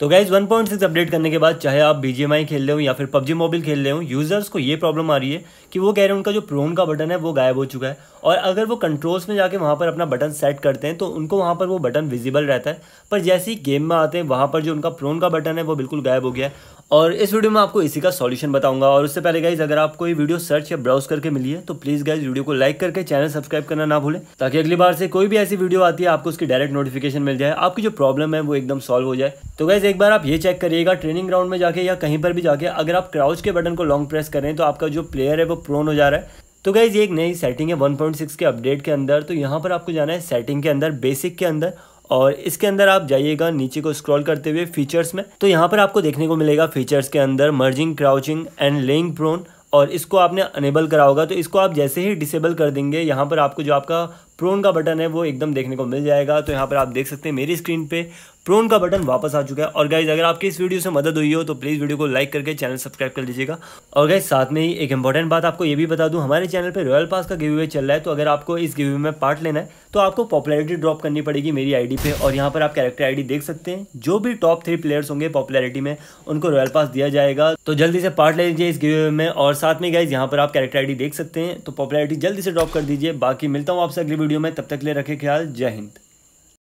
तो guys 1.6 update करने के बाद चाहे आप बी खेल रहे हो या फिर पबजी मोबाइल खेल रहे हो यूज़र्स को ये प्रॉब्लम आ रही है कि वो कह रहे हैं उनका जो प्रोन का बटन है वो गायब हो चुका है और अगर वो कंट्रोल्स में जाके वहाँ पर अपना बटन सेट करते हैं तो उनको वहाँ पर वो बटन विजिबल रहता है पर जैसे ही गेम में आते हैं वहाँ पर जो उनका प्रोन का बटन है वो बिल्कुल गायब हो गया है और इस वीडियो में आपको इसी का सॉल्यूशन बताऊंगा और उससे पहले गाइज अगर आपको ये वीडियो सर्च या ब्राउज करके मिली है तो प्लीज़ गाइज वीडियो को लाइक करके चैनल सब्सक्राइब करना ना भूलें ताकि अगली बार से कोई भी ऐसी वीडियो आती है आपको उसकी डायरेक्ट नोटिफिकेशन मिल जाए आपकी जो प्रॉब्लम है वो एकदम सॉल्व हो जाए तो गाइज एक बार आप ये चेक करिएगा ट्रेनिंग ग्राउंड में जाके या कहीं पर भी जाके अगर आप क्राउच के बटन को लॉन्ग प्रेस करें तो आपका जो प्लेयर है वो प्रोन हो जा रहा है तो गाइज ये एक नई सेटिंग है 1.6 के अपडेट के अंदर तो यहाँ पर आपको जाना है सेटिंग के अंदर बेसिक के अंदर और इसके अंदर आप जाइएगा नीचे को स्क्रॉल करते हुए फीचर्स में तो यहाँ पर आपको देखने को मिलेगा फीचर्स के अंदर merging crouching and laying prone और इसको आपने अनेबल करा होगा तो इसको आप जैसे ही डिसेबल कर देंगे यहाँ पर आपको जो आपका प्रोन का बटन है वो एकदम देखने को मिल जाएगा तो यहाँ पर आप देख सकते हैं मेरी स्क्रीन पे प्रोन का बटन वापस आ चुका है और गाइज अगर आपकी इस वीडियो से मदद हुई हो तो प्लीज़ वीडियो को लाइक करके चैनल सब्सक्राइब कर लीजिएगा और गाइज साथ में ही एक इंपॉर्टेंट बात आपको ये भी बता दूँ हमारे चैनल पर रॉयल पास का गिवे चल रहा है तो अगर आपको इस गिवे में पार्ट लेना है तो आपको पॉपुलरिटी ड्रॉप करनी पड़ेगी मेरी आईडी पे और यहाँ पर आप कैरेक्टर आईडी देख सकते हैं जो भी टॉप थ्री प्लेयर्स होंगे पॉपुलैरिटी में उनको रॉयल पास दिया जाएगा तो जल्दी से पार्ट ले लीजिए इस गिवे में और साथ में गाइज यहाँ पर आप कैरेक्टर आई देख सकते हैं तो पॉपुलरिटी जल्दी से ड्रॉप कर दीजिए बाकी मिलता हूँ आपसे अगली वीडियो में तब तक ले रखे ख्याल जय हिंद